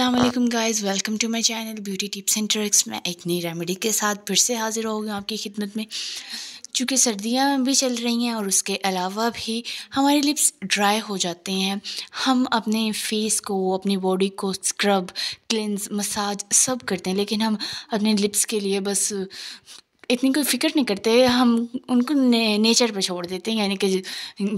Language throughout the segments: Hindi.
Aslam guys welcome to my channel beauty tips and tricks मैं एक नई रेमेडी के साथ फिर से हाज़िर हो गई आपकी खिदमत में चूँकि सर्दियाँ भी चल रही हैं और उसके अलावा भी हमारे लिप्स ड्राई हो जाते हैं हम अपने फेस को अपनी बॉडी को स्क्रब क्लिनज मसाज सब करते हैं लेकिन हम अपने लिप्स के लिए बस इतनी कोई फिक्र नहीं करते हम उनको ने, नेचर पर छोड़ देते हैं यानी कि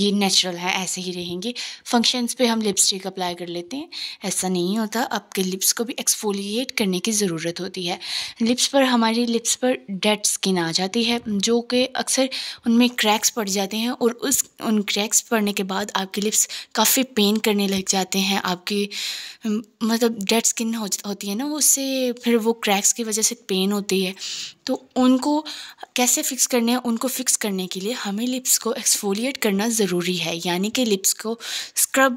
ये नेचुरल है ऐसे ही रहेंगे फंक्शंस पे हम लिपस्टिक अप्लाई कर लेते हैं ऐसा नहीं होता आपके लिप्स को भी एक्सफोलिएट करने की ज़रूरत होती है लिप्स पर हमारी लिप्स पर डेड स्किन आ जाती है जो कि अक्सर उनमें क्रैक्स पड़ जाते हैं और उस उन क्रैक्स पड़ने के बाद आपके लिप्स काफ़ी पेन करने लग जाते हैं आपकी मतलब डेड स्किन हो, होती है ना उससे फिर वो क्रैक्स की वजह से पेन होती है तो उनको कैसे फिक्स करने हैं उनको फिक्स करने के लिए हमें लिप्स को एक्सफोलिएट करना ज़रूरी है यानी कि लिप्स को स्क्रब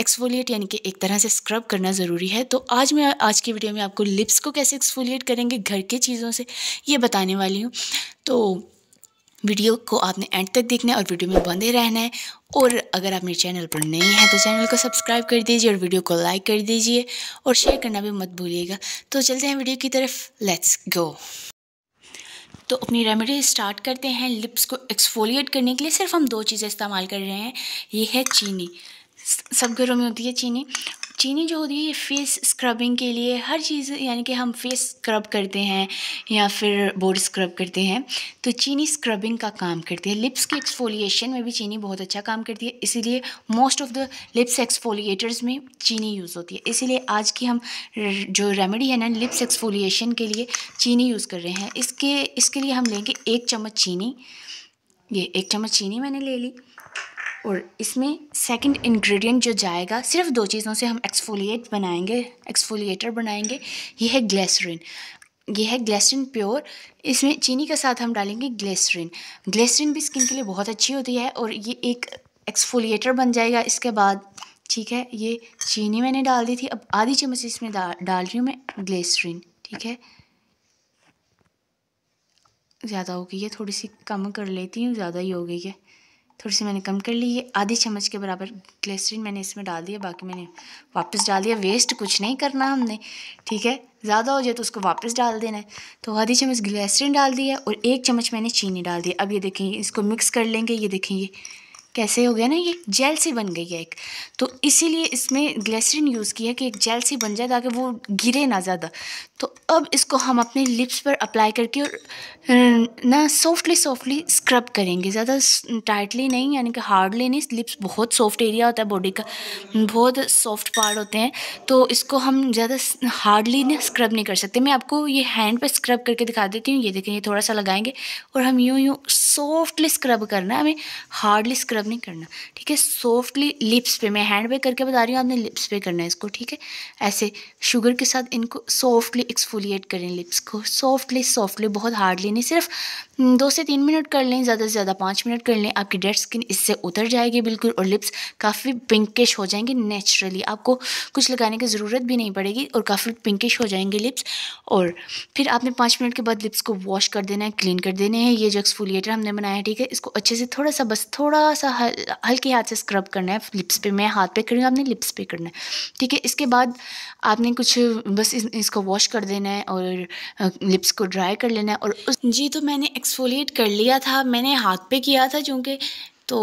एक्सफोलिएट यानी कि एक तरह से स्क्रब करना ज़रूरी है तो आज मैं आज की वीडियो में आपको लिप्स को कैसे एक्सफोलिएट करेंगे घर के चीज़ों से ये बताने वाली हूँ तो वीडियो को आपने एंड तक देखना है और वीडियो में बंधे रहना है और अगर आप मेरे चैनल पर नए हैं तो चैनल को सब्सक्राइब कर दीजिए और वीडियो को लाइक कर दीजिए और शेयर करना भी मत भूलिएगा तो चलते हैं वीडियो की तरफ लेट्स गो तो अपनी रेमेडी स्टार्ट करते हैं लिप्स को एक्सफोलिएट करने के लिए सिर्फ हम दो चीज़ें इस्तेमाल कर रहे हैं ये है चीनी सब घरों में होती है चीनी चीनी जो होती है ये फ़ेस स्क्रबिंग के लिए हर चीज़ यानी कि हम फेस स्क्रब करते हैं या फिर बॉडी स्क्रब करते हैं तो चीनी स्क्रबिंग का काम करती है लिप्स के एक्सफोलिएशन में भी चीनी बहुत अच्छा काम करती है इसीलिए most of the lips exfoliators में चीनी यूज़ होती है इसीलिए आज की हम जो रेमेडी है ना लिप्स एक्सफोलिएशन के लिए चीनी यूज़ कर रहे हैं इसके इसके लिए हम लेंगे एक चम्मच चीनी ये एक चम्मच चीनी मैंने ले ली और इसमें सेकंड इंग्रेडिएंट जो जाएगा सिर्फ दो चीज़ों से हम एक्सफोलिएट बनाएंगे एक्सफोलिएटर बनाएंगे ये है ग्लेसरिन ये है ग्लेसरिन प्योर इसमें चीनी के साथ हम डालेंगे ग्लेसरिन ग्लेसरीन भी स्किन के लिए बहुत अच्छी होती है और ये एक एक्सफोलिएटर बन जाएगा इसके बाद ठीक है ये चीनी मैंने डाल दी थी अब आधी चम्मच इसमें डा, डाल रही हूँ मैं ग्लेसरिन ठीक है ज़्यादा हो गई है थोड़ी सी कम कर लेती हूँ ज़्यादा ही हो गई है थोड़ी सी मैंने कम कर ली है आधी चम्मच के बराबर ग्लेसरीन मैंने इसमें डाल दिया बाकी मैंने वापस डाल दिया वेस्ट कुछ नहीं करना हमने ठीक है ज़्यादा हो जाए तो उसको वापस डाल देना है तो आधी चम्मच ग्लेसरीन डाल दिया और एक चम्मच मैंने चीनी डाल दी अब ये देखेंगे इसको मिक्स कर लेंगे ये देखेंगे कैसे हो गया ना ये जेल सी बन गई है एक तो इसीलिए इसमें ग्लिसरीन यूज़ किया कि एक जेल सी बन जाए ताकि वो गिरे ना ज़्यादा तो अब इसको हम अपने लिप्स पर अप्लाई करके और ना सॉफ्टली सॉफ्टली स्क्रब करेंगे ज़्यादा टाइटली नहीं यानी कि हार्डली नहीं लिप्स बहुत सॉफ्ट एरिया होता है बॉडी का बहुत सॉफ्ट पार्ट होते हैं तो इसको हम ज़्यादा हार्डली ना स्क्रब नहीं कर सकते मैं आपको ये हैंड पर स्क्रब करके दिखा देती हूँ ये देखें ये थोड़ा सा लगाएंगे और हम यूँ यूँ सॉफ्टली स्क्रब करना है हमें हार्डली स्क्रब नहीं करना ठीक है सॉफ्टली लिप्स पे मैं हैंड पे करके बता रही हूँ आपने लिप्स पे करना है इसको ठीक है ऐसे शुगर के साथ इनको सॉफ्टली एक्सफोलिएट करें लिप्स को सॉफ्टली सॉफ्टली बहुत हार्डली नहीं सिर्फ दो से तीन मिनट कर लें ज़्यादा से ज़्यादा पाँच मिनट कर लें आपकी डेड स्किन इससे उतर जाएगी बिल्कुल और लिप्स काफ़ी पिंकिश हो जाएंगे नेचुरली आपको कुछ लगाने की ज़रूरत भी नहीं पड़ेगी और काफ़ी पिंकिश हो जाएंगे लिप्स और फिर आपने पाँच मिनट के बाद लिप्स को वॉश कर देना है क्लीन कर देने हैं ये जो एक्सफोलिएटर हम हमने बनाया ठीक है इसको अच्छे से थोड़ा सा बस थोड़ा सा हल्के हाथ से स्क्रब करना है लिप्स पे मैं हाथ पे करूँगी आपने लिप्स पे करना है ठीक है इसके बाद आपने कुछ बस इस, इसको वॉश कर देना है और लिप्स को ड्राई कर लेना है और उस... जी तो मैंने एक्सफोलिएट कर लिया था मैंने हाथ पे किया था चूँकि तो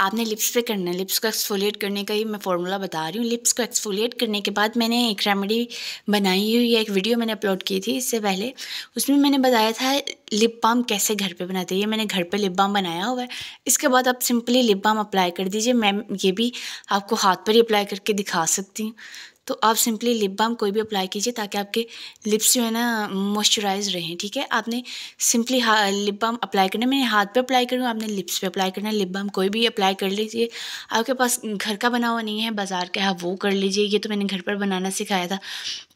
आपने लिप्स पे करना है लिप्स को एक्सफोलिएट करने का ही मैं फॉर्मूला बता रही हूँ लिप्स को एक्सफोलिएट करने के बाद मैंने एक रेमेडी बनाई हुई है एक वीडियो मैंने अपलोड की थी इससे पहले उसमें मैंने बताया था लिप बाम कैसे घर पे बनाते हैं ये मैंने घर पे लिप बाम बनाया हुआ है इसके बाद आप सिंपली लिप बाम अप्लाई कर दीजिए मैम ये भी आपको हाथ पर ही अप्लाई करके दिखा सकती हूँ तो आप सिंपली लिप बाम कोई भी अप्लाई कीजिए ताकि आपके लिप्स जो है ना मॉइस्चराइज रहें ठीक है आपने सिंपली लिप बाम अप्लाई करना मैंने हाथ पे अप्लाई करूँ आपने लिप्स पे अप्लाई करना लिप बाम कोई भी अप्लाई कर लीजिए आपके पास घर का बना हुआ नहीं है बाज़ार का है वो कर लीजिए ये तो मैंने घर पर बनाना सिखाया था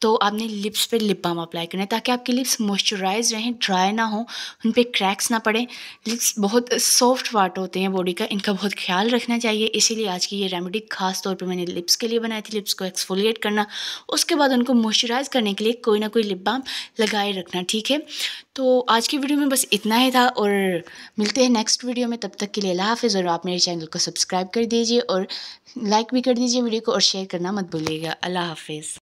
तो आपने लिप्स पर लिप बाम अप्लाई करना है ताकि आपके लिप्स मॉइस्चराइज रहें ड्राई ना हो उन पर क्रैक्स ना पड़े लिप्स बहुत सॉफ्ट वाट होते हैं बॉडी का इनका बहुत ख्याल रखना चाहिए इसीलिए आज की ये रेमेडी खास तौर पर मैंने लिप्स के लिए बनाई थी लिप्स को एक्सफोलिएट करना उसके बाद उनको मॉइस्चराइज़ करने के लिए कोई ना कोई लिप बाम लगाए रखना ठीक है तो आज की वीडियो में बस इतना ही था और मिलते हैं नेक्स्ट वीडियो में तब तक के लिए अल्लाह हाफिज़ और आप मेरे चैनल को सब्सक्राइब कर दीजिए और लाइक भी कर दीजिए वीडियो को और शेयर करना मत भूलिएगा अल्लाह हाफिज़